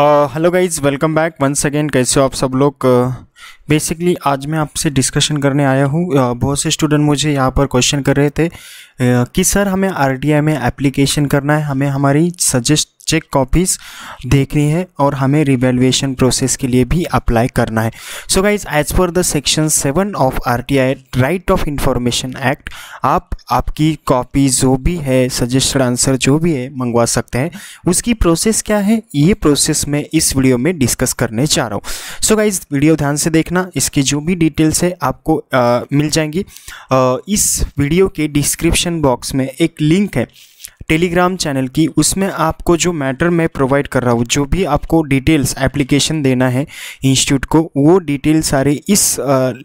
hello guys welcome back once again कैसे हो आप सब लोग uh, बेसिकली आज मैं आपसे डिस्कशन करने आया हूँ बहुत से स्टूडेंट मुझे यहाँ पर क्वेश्चन कर रहे थे कि सर हमें आर में एप्लीकेशन करना है हमें हमारी सजेस्ट चेक कॉपीज़ देखनी है और हमें रिवेल्युएशन प्रोसेस के लिए भी अप्लाई करना है so guys as per the section seven of R T I right of information act आप आपकी कॉपी जो भी है सजेस्टेड आंसर जो भी है मंगवा सकते हैं उसकी प्रोसेस क्या है ये प्रोसेस मैं इस वीडियो में डिस्कस करने जा रहा हूँ सो गाइज वीडियो ध्यान से देखना इसकी जो भी डिटेल्स है आपको आ, मिल जाएंगी आ, इस वीडियो के डिस्क्रिप्शन बॉक्स में एक लिंक है टेलीग्राम चैनल की उसमें आपको जो मैटर मैं प्रोवाइड कर रहा हूँ जो भी आपको डिटेल्स एप्लीकेशन देना है इंस्टीट्यूट को वो डिटेल सारे इस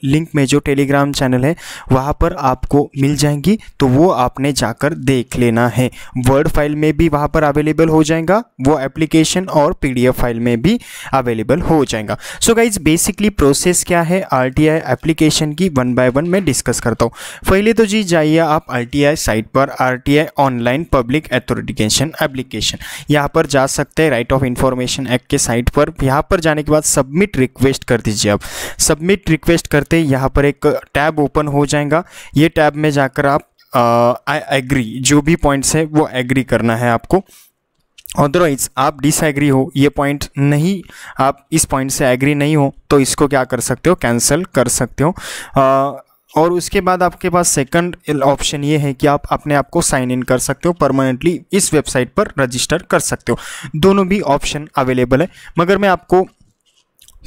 लिंक में जो टेलीग्राम चैनल है वहाँ पर आपको मिल जाएंगी तो वो आपने जाकर देख लेना है वर्ड फाइल में भी वहाँ पर अवेलेबल हो जाएगा वो एप्लीकेशन और पी फाइल में भी अवेलेबल हो जाएगा सो गाइज बेसिकली प्रोसेस क्या है आर एप्लीकेशन की वन बाय वन मैं डिस्कस करता हूँ पहले तो जी जाइए आप आर साइट पर R online public public authentication application यहाँ पर जा सकते हैं राइट ऑफ इंफॉर्मेशन एक्ट के साइट पर यहाँ पर जाने के बाद सबमिट रिक्वेस्ट कर दीजिए आप सबमिट रिक्वेस्ट करते ही यहाँ पर एक टैब ओपन हो जाएगा ये टैब में जाकर आप आई एग्री जो भी पॉइंट्स है वो एग्री करना है आपको अदरवाइज आप डिसएग्री हो ये पॉइंट नहीं आप इस पॉइंट से एग्री नहीं हो तो इसको क्या कर सकते हो कैंसिल कर सकते हो आ, और उसके बाद आपके पास सेकंड ऑप्शन ये है कि आप अपने आप को साइन इन कर सकते हो परमानेंटली इस वेबसाइट पर रजिस्टर कर सकते हो दोनों भी ऑप्शन अवेलेबल है मगर मैं आपको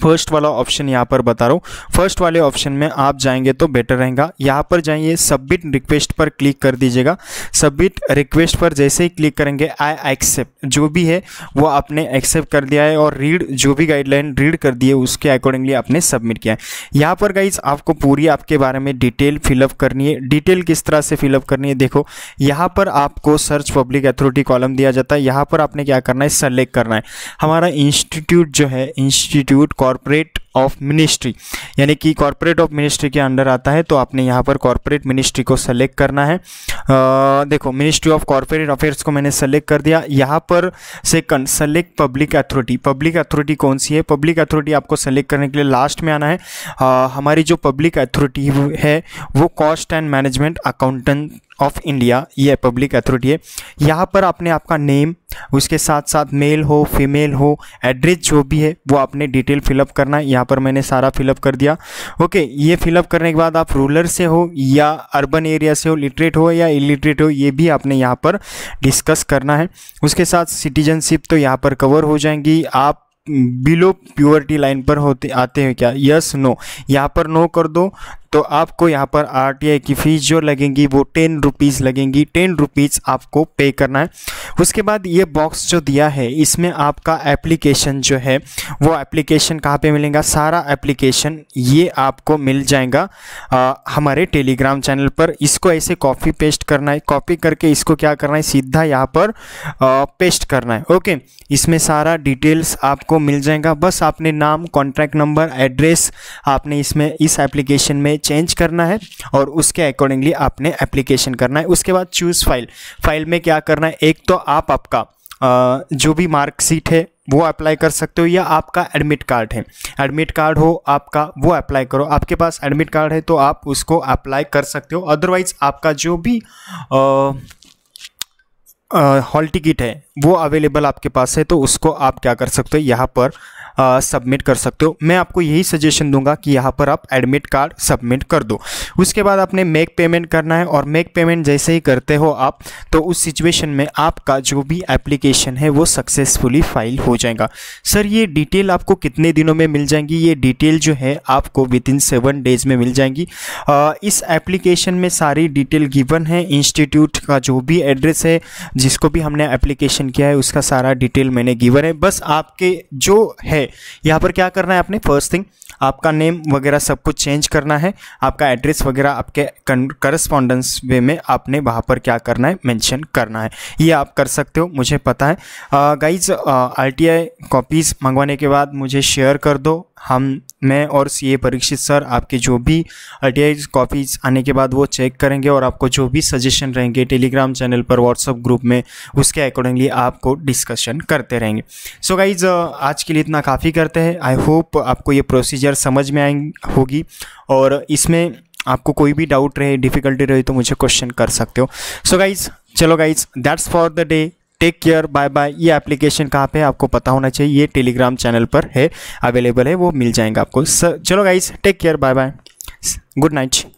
फर्स्ट वाला ऑप्शन यहाँ पर बता रहा हूँ फर्स्ट वाले ऑप्शन में आप जाएंगे तो बेटर रहेगा यहाँ पर जाइए सबमिट रिक्वेस्ट पर क्लिक कर दीजिएगा सबमिट रिक्वेस्ट पर जैसे ही क्लिक करेंगे आई एक्सेप्ट जो भी है वो आपने एक्सेप्ट कर दिया है और रीड जो भी गाइडलाइन रीड कर दी है उसके अकॉर्डिंगली आपने सबमिट किया है यहाँ पर गाइज आपको पूरी आपके बारे में डिटेल फिलअप करनी है डिटेल किस तरह से फिलअप करनी है देखो यहाँ पर आपको सर्च पब्लिक अथॉरिटी कॉलम दिया जाता है यहाँ पर आपने क्या करना है सेलेक्ट करना है हमारा इंस्टीट्यूट जो है इंस्टीट्यूट कॉरपोरेट ऑफ मिनिस्ट्री यानी कि कॉरपोरेट ऑफ मिनिस्ट्री के अंडर आता है तो आपने यहाँ पर कॉरपोरेट मिनिस्ट्री को सेलेक्ट करना है आ, देखो मिनिस्ट्री ऑफ कॉरपोरेट अफेयर्स को मैंने सेलेक्ट कर दिया यहाँ पर second select public authority public authority कौन सी है पब्लिक अथॉरिटी आपको सेलेक्ट करने के लिए लास्ट में आना है आ, हमारी जो पब्लिक अथॉरिटी है वो cost and management accountant of India ये पब्लिक अथॉरिटी है यहाँ पर आपने आपका नेम उसके साथ साथ मेल हो फीमेल हो एड्रेस जो भी है वो आपने डिटेल फिलअप करना है यहाँ पर मैंने सारा फिलअप कर दिया ओके ये फिलअप करने के बाद आप रूलर से हो या अर्बन एरिया से हो लिटरेट हो या इलिटरेट हो ये भी आपने यहाँ पर डिस्कस करना है उसके साथ सिटीजनशिप तो यहाँ पर कवर हो जाएंगी आप बिलो प्योरिटी लाइन पर होते आते हैं क्या यस नो यहाँ पर नो कर दो तो आपको यहाँ पर आर की फ़ीस जो लगेंगी वो टेन रुपीज़ लगेंगी टेन रुपीज़ आपको पे करना है उसके बाद ये बॉक्स जो दिया है इसमें आपका एप्लीकेशन जो है वो एप्लीकेशन कहाँ पे मिलेगा सारा एप्लीकेशन ये आपको मिल जाएगा आ, हमारे टेलीग्राम चैनल पर इसको ऐसे कॉपी पेस्ट करना है कॉपी करके इसको क्या करना है सीधा यहाँ पर आ, पेस्ट करना है ओके इसमें सारा डिटेल्स आपको आपको मिल जाएगा बस आपने नाम कॉन्ट्रैक्ट नंबर एड्रेस आपने इसमें इस एप्लीकेशन में चेंज करना है और उसके अकॉर्डिंगली आपने एप्लीकेशन करना है उसके बाद चूज़ फाइल फाइल में क्या करना है एक तो आप आपका जो भी मार्कशीट है वो अप्लाई कर सकते हो या आपका एडमिट कार्ड है एडमिट कार्ड हो आपका वो अप्लाई करो आपके पास एडमिट कार्ड है तो आप उसको अप्लाई कर सकते हो अदरवाइज आपका जो भी हॉल टिकट है वो अवेलेबल आपके पास है तो उसको आप क्या कर सकते हो यहाँ पर सबमिट कर सकते हो मैं आपको यही सजेशन दूंगा कि यहाँ पर आप एडमिट कार्ड सबमिट कर दो उसके बाद आपने मेक पेमेंट करना है और मेक पेमेंट जैसे ही करते हो आप तो उस सिचुएशन में आपका जो भी एप्लीकेशन है वो सक्सेसफुली फाइल हो जाएगा सर ये डिटेल आपको कितने दिनों में मिल जाएंगी ये डिटेल जो है आपको विद इन सेवन डेज में मिल जाएंगी आ, इस एप्लीकेशन में सारी डिटेल गिवन है इंस्टीट्यूट का जो भी एड्रेस है जिसको भी हमने एप्लीकेशन किया है उसका सारा डिटेल मैंने गिवन है बस आपके जो है है यहाँ पर क्या करना है आपने फर्स्ट थिंग आपका नेम वगैरह सब कुछ चेंज करना है आपका एड्रेस वगैरह आपके करस्पॉन्डेंस वे में आपने वहाँ पर क्या करना है मेंशन करना है ये आप कर सकते हो मुझे पता है गाइज आर टी कॉपीज़ मंगवाने के बाद मुझे शेयर कर दो हम मैं और सी परीक्षित सर आपके जो भी आर टी कॉपीज़ आने के बाद वो चेक करेंगे और आपको जो भी सजेशन रहेंगे टेलीग्राम चैनल पर व्हाट्सअप ग्रुप में उसके अकॉर्डिंगली आपको डिस्कशन करते रहेंगे सो so गाइज आज के लिए इतना काफ़ी करते हैं आई होप आपको ये प्रोसीजर समझ में आएंगी होगी और इसमें आपको कोई भी डाउट रहे डिफ़िकल्टी रहे तो मुझे क्वेश्चन कर सकते हो सो so गाइज चलो guys that's for the day take care bye bye ये एप्लीकेशन कहाँ पे आपको पता होना चाहिए ये टेलीग्राम चैनल पर है अवेलेबल है वो मिल जाएंगे आपको सर चलो guys take care bye bye good night